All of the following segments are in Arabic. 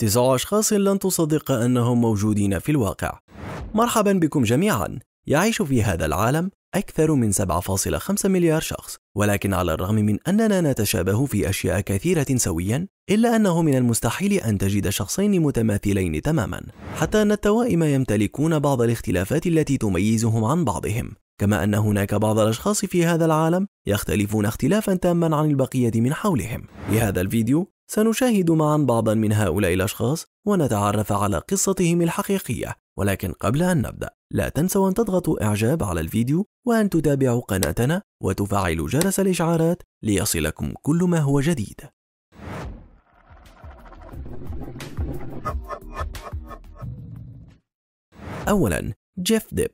تسع أشخاص لن تصدق أنهم موجودين في الواقع مرحبا بكم جميعا يعيش في هذا العالم أكثر من 7.5 مليار شخص ولكن على الرغم من أننا نتشابه في أشياء كثيرة سويا إلا أنه من المستحيل أن تجد شخصين متماثلين تماما حتى أن التوائم يمتلكون بعض الاختلافات التي تميزهم عن بعضهم كما أن هناك بعض الأشخاص في هذا العالم يختلفون اختلافا تاما عن البقية من حولهم في هذا الفيديو سنشاهد معا بعضا من هؤلاء الأشخاص ونتعرف على قصتهم الحقيقية ولكن قبل أن نبدأ لا تنسوا أن تضغطوا إعجاب على الفيديو وأن تتابعوا قناتنا وتفعلوا جرس الإشعارات ليصلكم كل ما هو جديد أولا جيف ديب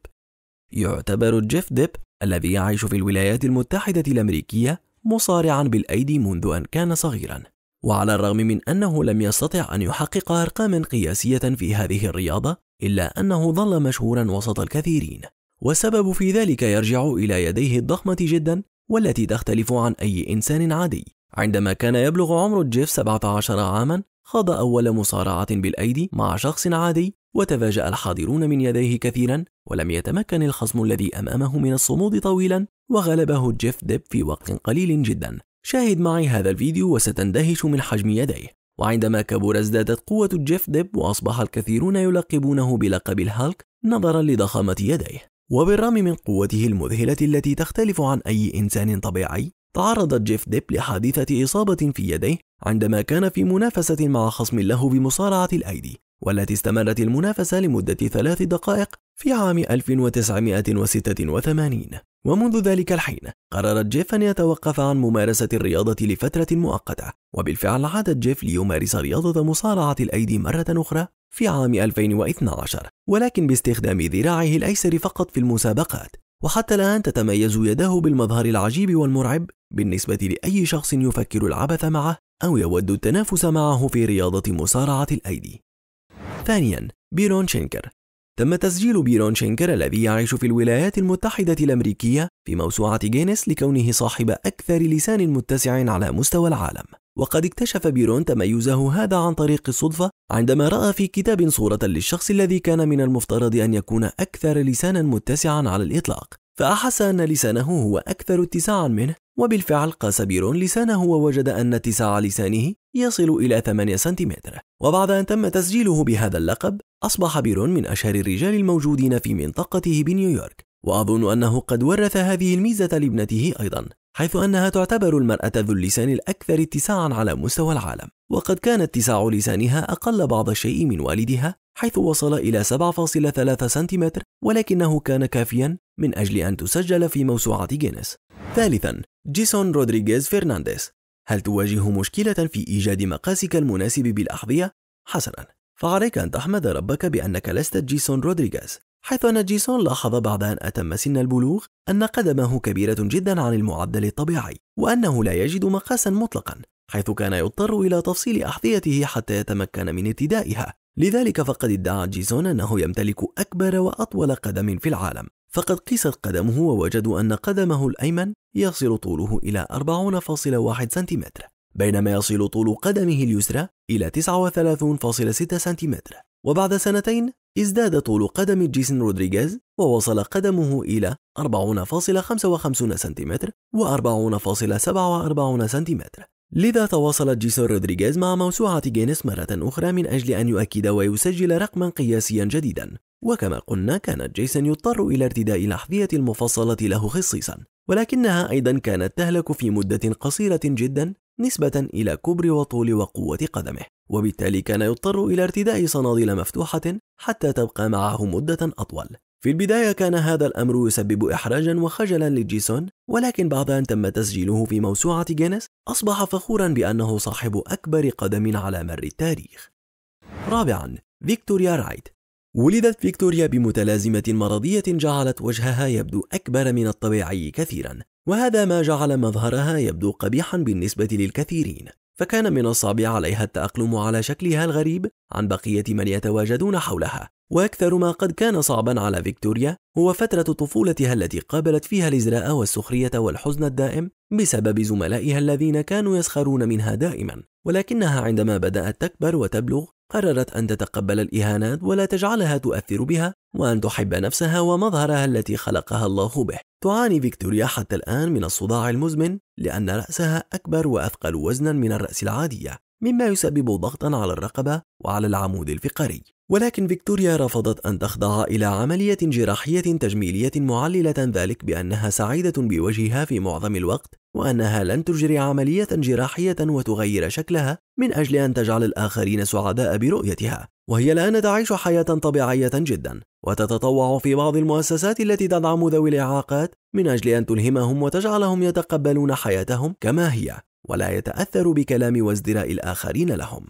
يعتبر جيف ديب الذي يعيش في الولايات المتحدة الأمريكية مصارعا بالأيدي منذ أن كان صغيرا وعلى الرغم من أنه لم يستطع أن يحقق أرقاما قياسية في هذه الرياضة إلا أنه ظل مشهورا وسط الكثيرين والسبب في ذلك يرجع إلى يديه الضخمة جدا والتي تختلف عن أي إنسان عادي عندما كان يبلغ عمر جيف 17 عاما خاض أول مصارعة بالأيدي مع شخص عادي وتفاجأ الحاضرون من يديه كثيرا ولم يتمكن الخصم الذي أمامه من الصمود طويلا وغلبه جيف ديب في وقت قليل جدا شاهد معي هذا الفيديو وستندهش من حجم يديه وعندما كبر ازدادت قوة جيف ديب وأصبح الكثيرون يلقبونه بلقب الهالك نظرا لضخامة يديه وبالرغم من قوته المذهلة التي تختلف عن أي إنسان طبيعي تعرض جيف ديب لحادثة إصابة في يديه عندما كان في منافسة مع خصم له بمصارعة الأيدي والتي استمرت المنافسة لمدة ثلاث دقائق في عام 1986 ومنذ ذلك الحين قررت جيف أن يتوقف عن ممارسة الرياضة لفترة مؤقتة وبالفعل عاد جيف ليمارس رياضة مصارعة الأيدي مرة أخرى في عام 2012 ولكن باستخدام ذراعه الأيسر فقط في المسابقات وحتى الآن تتميز يداه بالمظهر العجيب والمرعب بالنسبة لأي شخص يفكر العبث معه أو يود التنافس معه في رياضة مصارعة الأيدي ثانيا بيرون شينكر تم تسجيل بيرون شينكر الذي يعيش في الولايات المتحدة الأمريكية في موسوعة جينيس لكونه صاحب أكثر لسان متسع على مستوى العالم وقد اكتشف بيرون تميزه هذا عن طريق الصدفة عندما رأى في كتاب صورة للشخص الذي كان من المفترض أن يكون أكثر لسانا متسعا على الإطلاق فأحس أن لسانه هو أكثر اتساعا منه وبالفعل قاس بيرون لسانه ووجد أن اتساع لسانه يصل إلى 8 سنتيمتر وبعد أن تم تسجيله بهذا اللقب أصبح بيرون من أشهر الرجال الموجودين في منطقته بنيويورك وأظن أنه قد ورث هذه الميزة لابنته أيضا حيث أنها تعتبر المرأة ذو اللسان الأكثر اتساعا على مستوى العالم وقد كان اتساع لسانها أقل بعض الشيء من والدها حيث وصل إلى 7.3 سنتيمتر ولكنه كان كافيا من أجل أن تسجل في موسوعة جينيس ثالثا جيسون رودريغيز فرنانديز هل تواجه مشكلة في إيجاد مقاسك المناسب بالأحذية؟ حسنا فعليك أن تحمد ربك بأنك لست جيسون رودريغيز حيث أن جيسون لاحظ بعد أن أتم سن البلوغ أن قدمه كبيرة جدا عن المعدل الطبيعي وأنه لا يجد مقاسا مطلقا حيث كان يضطر إلى تفصيل أحذيته حتى يتمكن من ارتدائها لذلك فقد ادعى جيسون أنه يمتلك أكبر وأطول قدم في العالم فقد قيست قدمه ووجدوا أن قدمه الأيمن يصل طوله إلى 40.1 سنتيمتر بينما يصل طول قدمه اليسرى إلى 39.6 سنتيمتر وبعد سنتين ازداد طول قدم جيسن رودريغيز ووصل قدمه إلى 40.55 سنتيمتر و40.47 سنتيمتر لذا تواصلت جيسون رودريغيز مع موسوعة جينيس مرة أخرى من أجل أن يؤكد ويسجل رقما قياسيا جديدا وكما قلنا كان جيسون يضطر إلى ارتداء الأحذية المفصلة له خصيصا ولكنها أيضا كانت تهلك في مدة قصيرة جدا نسبة إلى كبر وطول وقوة قدمه وبالتالي كان يضطر إلى ارتداء صناديل مفتوحة حتى تبقى معه مدة أطول في البداية كان هذا الأمر يسبب إحراجا وخجلا لجيسون ولكن بعد أن تم تسجيله في موسوعة جينيس أصبح فخورا بأنه صاحب أكبر قدم على مر التاريخ رابعا فيكتوريا رايت ولدت فيكتوريا بمتلازمة مرضية جعلت وجهها يبدو أكبر من الطبيعي كثيرا وهذا ما جعل مظهرها يبدو قبيحا بالنسبة للكثيرين فكان من الصعب عليها التأقلم على شكلها الغريب عن بقية من يتواجدون حولها وأكثر ما قد كان صعبا على فيكتوريا هو فترة طفولتها التي قابلت فيها الإزراء والسخرية والحزن الدائم بسبب زملائها الذين كانوا يسخرون منها دائما ولكنها عندما بدأت تكبر وتبلغ قررت أن تتقبل الإهانات ولا تجعلها تؤثر بها وأن تحب نفسها ومظهرها التي خلقها الله به تعاني فيكتوريا حتى الآن من الصداع المزمن لأن رأسها أكبر وأثقل وزنا من الرأس العادية مما يسبب ضغطا على الرقبة وعلى العمود الفقري ولكن فيكتوريا رفضت أن تخضع إلى عملية جراحية تجميلية معللة ذلك بأنها سعيدة بوجهها في معظم الوقت وأنها لن تجري عملية جراحية وتغير شكلها من أجل أن تجعل الآخرين سعداء برؤيتها وهي الآن تعيش حياة طبيعية جدا وتتطوع في بعض المؤسسات التي تدعم ذوي الإعاقات من أجل أن تلهمهم وتجعلهم يتقبلون حياتهم كما هي ولا يتأثر بكلام وازدراء الآخرين لهم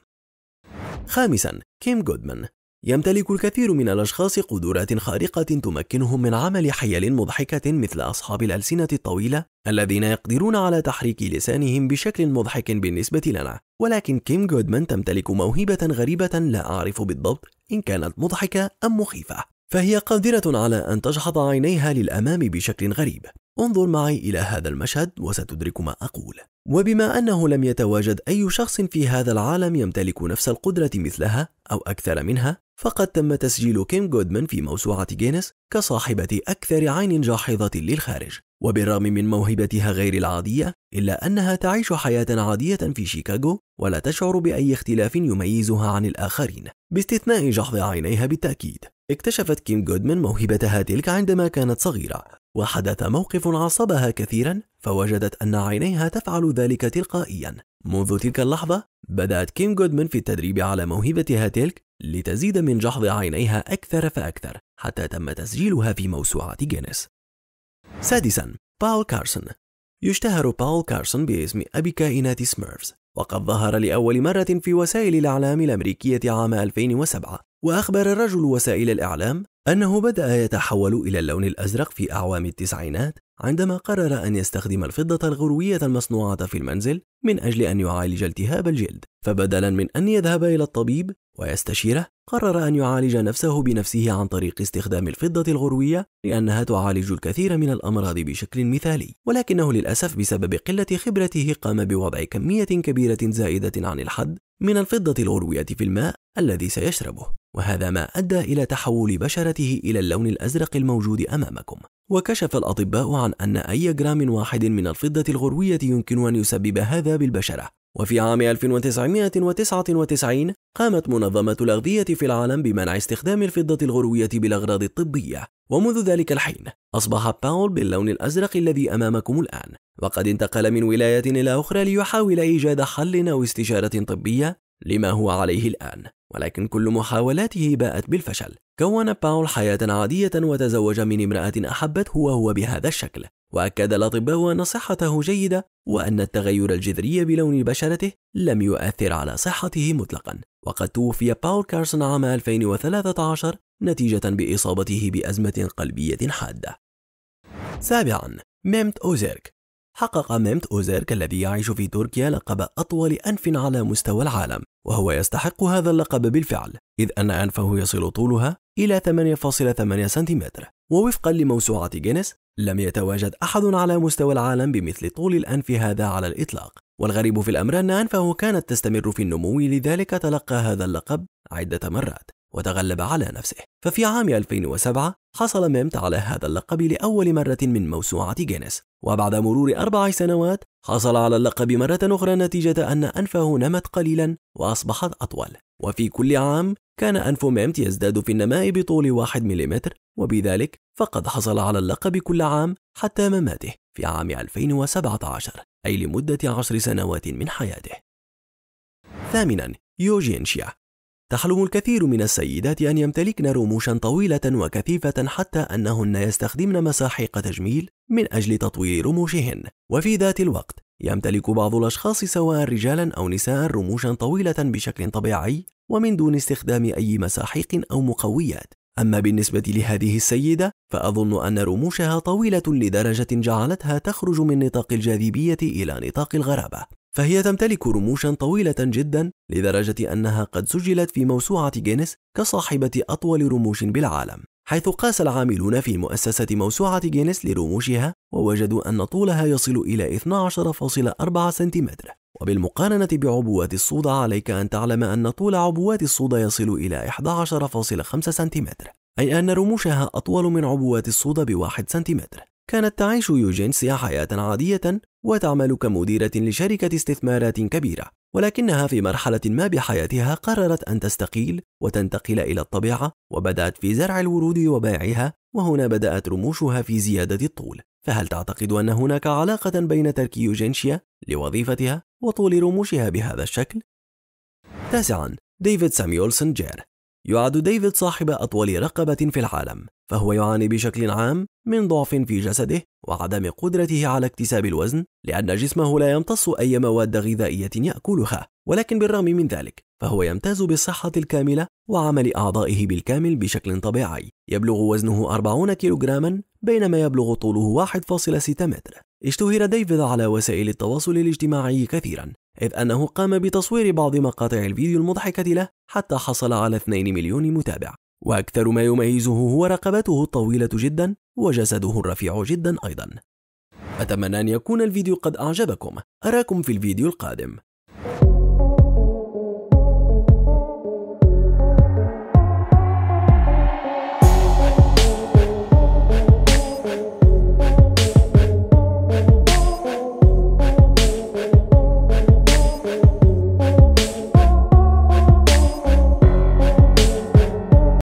خامسا كيم جودمان يمتلك الكثير من الأشخاص قدرات خارقة تمكنهم من عمل حيل مضحكة مثل أصحاب الألسنة الطويلة الذين يقدرون على تحريك لسانهم بشكل مضحك بالنسبة لنا، ولكن كيم جودمان تمتلك موهبة غريبة لا أعرف بالضبط إن كانت مضحكة أم مخيفة، فهي قادرة على أن تشحط عينيها للأمام بشكل غريب. انظر معي إلى هذا المشهد وستدرك ما أقول. وبما أنه لم يتواجد أي شخص في هذا العالم يمتلك نفس القدرة مثلها أو أكثر منها، فقد تم تسجيل كيم جودمان في موسوعة جينيس كصاحبة أكثر عين جاحظة للخارج وبالرغم من موهبتها غير العادية إلا أنها تعيش حياة عادية في شيكاغو ولا تشعر بأي اختلاف يميزها عن الآخرين باستثناء جحظ عينيها بالتأكيد اكتشفت كيم جودمان موهبتها تلك عندما كانت صغيرة وحدث موقف عصبها كثيرا فوجدت أن عينيها تفعل ذلك تلقائيا منذ تلك اللحظة بدأت كيم جودمان في التدريب على موهبتها تلك لتزيد من جحظ عينيها أكثر فأكثر حتى تم تسجيلها في موسوعة جينيس. سادسا باول كارسون يشتهر باول كارسون باسم أبي كائنات سميرفز وقد ظهر لأول مرة في وسائل الإعلام الأمريكية عام 2007 وأخبر الرجل وسائل الإعلام أنه بدأ يتحول إلى اللون الأزرق في أعوام التسعينات عندما قرر أن يستخدم الفضة الغروية المصنوعة في المنزل من أجل أن يعالج التهاب الجلد فبدلا من أن يذهب إلى الطبيب ويستشيره قرر أن يعالج نفسه بنفسه عن طريق استخدام الفضة الغروية لأنها تعالج الكثير من الأمراض بشكل مثالي ولكنه للأسف بسبب قلة خبرته قام بوضع كمية كبيرة زائدة عن الحد من الفضة الغروية في الماء الذي سيشربه وهذا ما أدى إلى تحول بشرته إلى اللون الأزرق الموجود أمامكم وكشف الأطباء عن أن أي جرام واحد من الفضة الغروية يمكن أن يسبب هذا بالبشرة وفي عام 1999 قامت منظمة الأغذية في العالم بمنع استخدام الفضة الغروية بالأغراض الطبية ومنذ ذلك الحين أصبح باول باللون الأزرق الذي أمامكم الآن وقد انتقل من ولاية إلى أخرى ليحاول إيجاد حل أو استشارة طبية لما هو عليه الآن ولكن كل محاولاته باءت بالفشل كون باول حياة عادية وتزوج من امرأة أحبته وهو بهذا الشكل وأكد الأطباء أن صحته جيدة وأن التغير الجذري بلون بشرته لم يؤثر على صحته مطلقا وقد توفي باول كارسون عام 2013 نتيجة بإصابته بأزمة قلبية حادة سابعا ميمت أوزيرك حقق ميمت أوزيرك الذي يعيش في تركيا لقب أطول أنف على مستوى العالم وهو يستحق هذا اللقب بالفعل إذ أن أنفه يصل طولها إلى 8.8 سنتيمتر ووفقا لموسوعة جينيس لم يتواجد أحد على مستوى العالم بمثل طول الأنف هذا على الإطلاق والغريب في الأمر أن أنفه كانت تستمر في النمو لذلك تلقى هذا اللقب عدة مرات وتغلب على نفسه ففي عام 2007 حصل ميمت على هذا اللقب لأول مرة من موسوعة جينيس وبعد مرور أربع سنوات حصل على اللقب مرة أخرى نتيجة أن أنفه نمت قليلا وأصبحت أطول وفي كل عام كان أنف ميمت يزداد في النماء بطول واحد مليمتر وبذلك فقد حصل على اللقب كل عام حتى مماته في عام 2017 أي لمدة عشر سنوات من حياته ثامنا يوجينشيا تحلم الكثير من السيدات أن يمتلكن رموشا طويلة وكثيفة حتى أنهن يستخدمن مساحيق تجميل من أجل تطويل رموشهن وفي ذات الوقت يمتلك بعض الأشخاص سواء رجالا أو نساء رموشا طويلة بشكل طبيعي ومن دون استخدام أي مساحيق أو مقويات أما بالنسبة لهذه السيدة فأظن أن رموشها طويلة لدرجة جعلتها تخرج من نطاق الجاذبية إلى نطاق الغرابة فهي تمتلك رموشا طويلة جدا لدرجة أنها قد سجلت في موسوعة جينيس كصاحبة أطول رموش بالعالم حيث قاس العاملون في مؤسسة موسوعة جينيس لرموشها ووجدوا أن طولها يصل إلى 12.4 سنتيمتر وبالمقارنة بعبوات الصودا عليك أن تعلم أن طول عبوات الصودا يصل إلى 11.5 سنتيمتر أي أن رموشها أطول من عبوات الصودا بواحد سنتيمتر كانت تعيش يوجينسيا حياة عادية وتعمل كمديرة لشركة استثمارات كبيرة ولكنها في مرحلة ما بحياتها قررت أن تستقيل وتنتقل إلى الطبيعة وبدأت في زرع الورود وبيعها وهنا بدأت رموشها في زيادة الطول فهل تعتقد أن هناك علاقة بين ترك يوجينشيا لوظيفتها وطول رموشها بهذا الشكل؟ تاسعا ديفيد ساميولسون جير يعد ديفيد صاحب أطول رقبة في العالم، فهو يعاني بشكل عام من ضعف في جسده وعدم قدرته على اكتساب الوزن لأن جسمه لا يمتص أي مواد غذائية يأكلها، ولكن بالرغم من ذلك فهو يمتاز بالصحة الكاملة وعمل أعضائه بالكامل بشكل طبيعي، يبلغ وزنه 40 كيلوغراما بينما يبلغ طوله 1.6 متر، اشتهر ديفيد على وسائل التواصل الاجتماعي كثيرا إذ أنه قام بتصوير بعض مقاطع الفيديو المضحكة له حتى حصل على 2 مليون متابع وأكثر ما يميزه هو رقبته الطويلة جدا وجسده الرفيع جدا أيضا أتمنى أن يكون الفيديو قد أعجبكم أراكم في الفيديو القادم